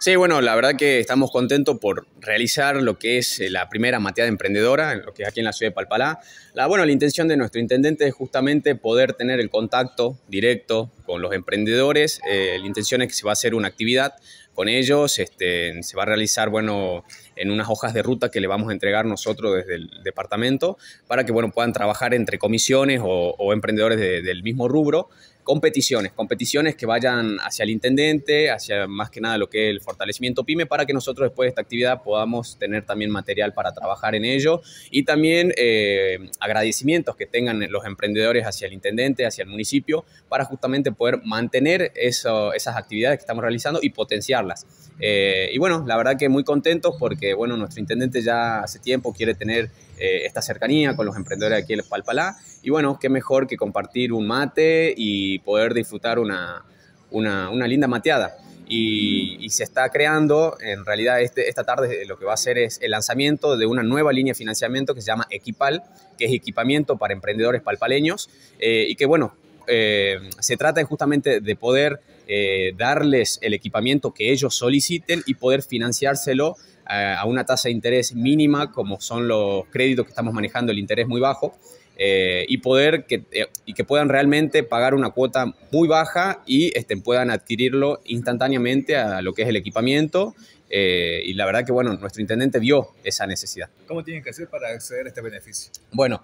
Sí, bueno, la verdad que estamos contentos por realizar lo que es eh, la primera mateada emprendedora, lo que es aquí en la ciudad de Palpalá. La, bueno, la intención de nuestro intendente es justamente poder tener el contacto directo con los emprendedores. Eh, la intención es que se va a hacer una actividad con ellos, este, se va a realizar, bueno, en unas hojas de ruta que le vamos a entregar nosotros desde el departamento para que, bueno, puedan trabajar entre comisiones o, emprendedores del mismo rubro competiciones, competiciones que vayan hacia el intendente, hacia más que nada lo que es el fortalecimiento pyme, para que nosotros después de esta actividad podamos tener también material para trabajar en ello y también eh, agradecimientos que tengan los emprendedores hacia el intendente, hacia el municipio, para justamente poder mantener eso, esas actividades que estamos realizando y potenciarlas. Eh, y bueno, la verdad que muy contentos porque, bueno, nuestro intendente ya hace tiempo quiere tener eh, esta cercanía con los emprendedores aquí en Palpalá y bueno, qué mejor que compartir un mate y poder disfrutar una, linda mateada. Y, se está creando, en realidad este, esta tarde eh, lo que va a hacer es el lanzamiento de una nueva línea de financiamiento que se llama Equipal, que es equipamiento para emprendedores palpaleños eh, y que bueno, eh, se trata justamente de poder darles el equipamiento que ellos soliciten y poder financiárselo a una tasa de interés mínima, como son los créditos que estamos manejando, el interés muy bajo. Eh, y poder eh, que, puedan realmente pagar una cuota muy baja y estén puedan adquirirlo instantáneamente a lo que es el equipamiento. Eh, y la verdad que, bueno, nuestro intendente vio esa necesidad. ¿Cómo tienen que hacer para acceder a este beneficio? Bueno,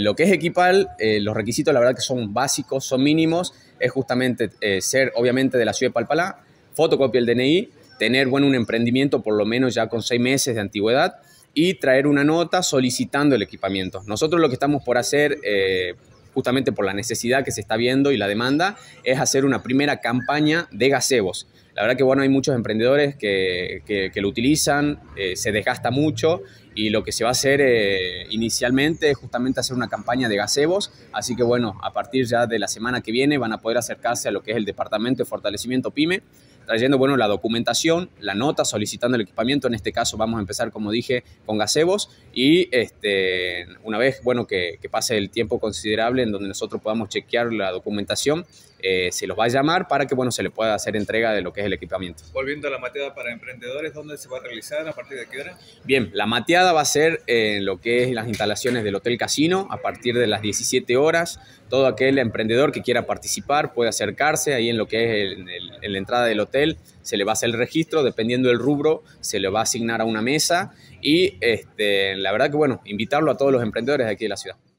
lo que es Equipal, los requisitos la verdad que son básicos, son mínimos, es justamente ser obviamente de la ciudad de Palpalá, fotocopia el DNI, tener, bueno, un emprendimiento por lo menos ya con seis meses de antigüedad, y traer una nota solicitando el equipamiento. Nosotros lo que estamos por hacer, eh, justamente por la necesidad que se está viendo y la demanda, es hacer una primera campaña de gazebos. La verdad que bueno, hay muchos emprendedores que, que, lo utilizan, eh, se desgasta mucho y lo que se va a hacer eh, inicialmente es justamente hacer una campaña de gazebos, así que bueno, a partir ya de la semana que viene van a poder acercarse a lo que es el Departamento de Fortalecimiento PyME trayendo, bueno, la documentación, la nota, solicitando el equipamiento. En este caso vamos a empezar, como dije, con gazebos y este, una vez, bueno, que, pase el tiempo considerable en donde nosotros podamos chequear la documentación, eh, se los va a llamar para que, bueno, se le pueda hacer entrega de lo que es el equipamiento. Volviendo a la mateada para emprendedores, ¿dónde se va a realizar? ¿A partir de qué hora? Bien, la mateada va a ser en lo que es las instalaciones del Hotel Casino a partir de las 17 horas. Todo aquel emprendedor que quiera participar puede acercarse ahí en lo que es la entrada del hotel se le va a hacer el registro, dependiendo del rubro, se le va a asignar a una mesa y este, la verdad que bueno, invitarlo a todos los emprendedores de aquí de la ciudad.